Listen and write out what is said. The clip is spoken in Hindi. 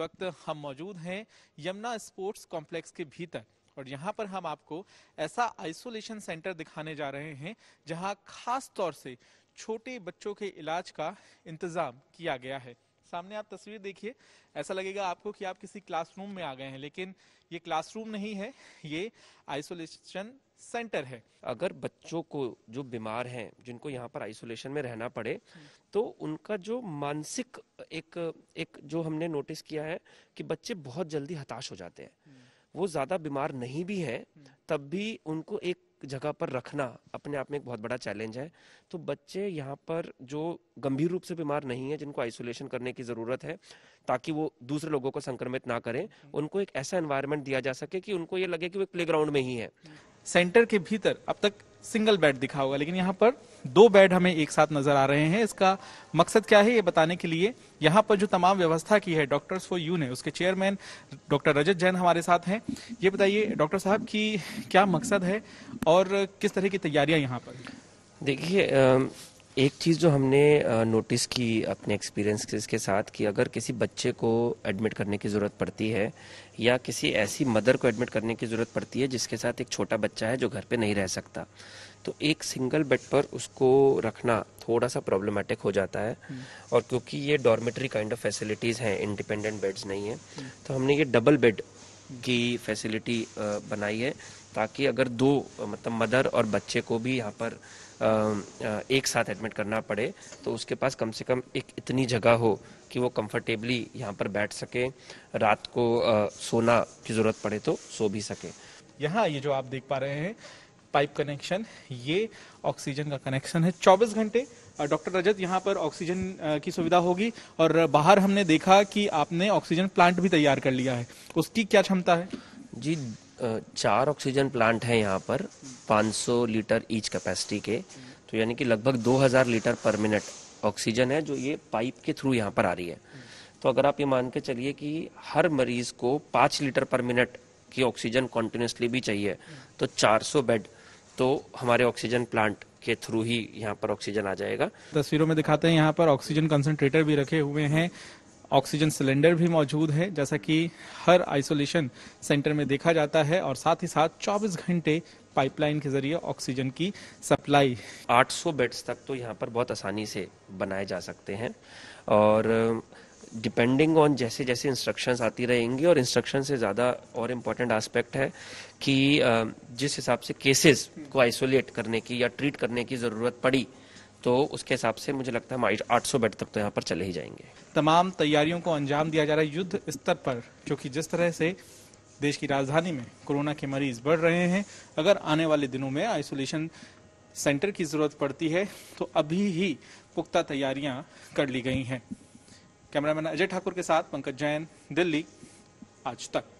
वक्त हम मौजूद हैं यमुना स्पोर्ट्स कॉम्प्लेक्स के भीतर और यहाँ पर हम आपको ऐसा आइसोलेशन सेंटर दिखाने जा रहे हैं जहाँ खास तौर से छोटे बच्चों के इलाज का इंतजाम किया गया है सामने आप तस्वीर देखिए ऐसा लगेगा आपको कि आप किसी क्लासरूम में आ गए हैं लेकिन ये क्लासरूम नहीं है ये आइसोलेशन सेंटर है अगर बच्चों को जो बीमार हैं जिनको यहाँ पर आइसोलेशन में रहना पड़े तो उनका जो मानसिक एक एक जो हमने नोटिस किया है कि बच्चे बहुत जल्दी हताश हो जाते हैं वो ज़्यादा बीमार नहीं भी हैं तब भी उनको एक जगह पर रखना अपने आप में एक बहुत बड़ा चैलेंज है तो बच्चे यहाँ पर जो गंभीर रूप से बीमार नहीं है जिनको आइसोलेशन करने की ज़रूरत है ताकि वो दूसरे लोगों को संक्रमित ना करें उनको एक ऐसा एनवायरमेंट दिया जा सके कि उनको ये लगे कि वो प्ले ग्राउंड में ही है सेंटर के भीतर अब तक सिंगल बेड दिखा होगा लेकिन यहाँ पर दो बेड हमें एक साथ नजर आ रहे हैं इसका मकसद क्या है ये बताने के लिए यहाँ पर जो तमाम व्यवस्था की है डॉक्टर्स फॉर यू ने उसके चेयरमैन डॉक्टर रजत जैन हमारे साथ हैं ये बताइए डॉक्टर साहब की क्या मकसद है और किस तरह की तैयारियां यहाँ पर देखिए एक चीज़ जो हमने नोटिस की अपने एक्सपीरियंस के साथ कि अगर किसी बच्चे को एडमिट करने की ज़रूरत पड़ती है या किसी ऐसी मदर को एडमिट करने की ज़रूरत पड़ती है जिसके साथ एक छोटा बच्चा है जो घर पे नहीं रह सकता तो एक सिंगल बेड पर उसको रखना थोड़ा सा प्रॉब्लमेटिक हो जाता है हम्म। और क्योंकि ये डॉर्मेटरी काइंड ऑफ फैसिलिटीज़ हैं इंडिपेंडेंट बेड्स नहीं हैं हम्म। तो हमने ये डबल बेड की फैसिलिटी बनाई है ताकि अगर दो मतलब मदर और बच्चे को भी यहाँ पर एक साथ एडमिट करना पड़े तो उसके पास कम से कम एक इतनी जगह हो कि वो कंफर्टेबली यहाँ पर बैठ सके रात को सोना की ज़रूरत पड़े तो सो भी सके यहाँ ये जो आप देख पा रहे हैं पाइप कनेक्शन ये ऑक्सीजन का कनेक्शन है 24 घंटे डॉक्टर रजत यहाँ पर ऑक्सीजन की सुविधा होगी और बाहर हमने देखा कि आपने ऑक्सीजन प्लांट भी तैयार कर लिया है उसकी क्या क्षमता है जी चार ऑक्सीजन प्लांट हैं यहाँ पर 500 लीटर ईच कैपेसिटी के तो यानी कि लगभग 2000 लीटर पर मिनट ऑक्सीजन है जो ये पाइप के थ्रू यहाँ पर आ रही है तो अगर आप ये मान के चलिए कि हर मरीज को पाँच लीटर पर मिनट की ऑक्सीजन कॉन्टिन्यूसली भी चाहिए तो 400 बेड तो हमारे ऑक्सीजन प्लांट के थ्रू ही यहाँ पर ऑक्सीजन आ जाएगा तस्वीरों में दिखाते हैं यहाँ पर ऑक्सीजन कंसनट्रेटर भी रखे हुए हैं ऑक्सीजन सिलेंडर भी मौजूद है जैसा कि हर आइसोलेशन सेंटर में देखा जाता है और साथ ही साथ 24 घंटे पाइपलाइन के जरिए ऑक्सीजन की सप्लाई 800 बेड्स तक तो यहाँ पर बहुत आसानी से बनाए जा सकते हैं और डिपेंडिंग ऑन जैसे जैसे इंस्ट्रक्शंस आती रहेंगी और इंस्ट्रक्शन से ज़्यादा और इम्पॉर्टेंट आस्पेक्ट है कि जिस हिसाब से केसेस को आइसोलेट करने की या ट्रीट करने की ज़रूरत पड़ी तो उसके हिसाब से मुझे लगता है हम आठ सौ बेड तक तो यहाँ पर चले ही जाएंगे तमाम तैयारियों को अंजाम दिया जा रहा है युद्ध स्तर पर क्योंकि जिस तरह से देश की राजधानी में कोरोना के मरीज बढ़ रहे हैं अगर आने वाले दिनों में आइसोलेशन सेंटर की जरूरत पड़ती है तो अभी ही पुख्ता तैयारियां कर ली गई हैं कैमरामैन अजय ठाकुर के साथ पंकज जैन दिल्ली आज तक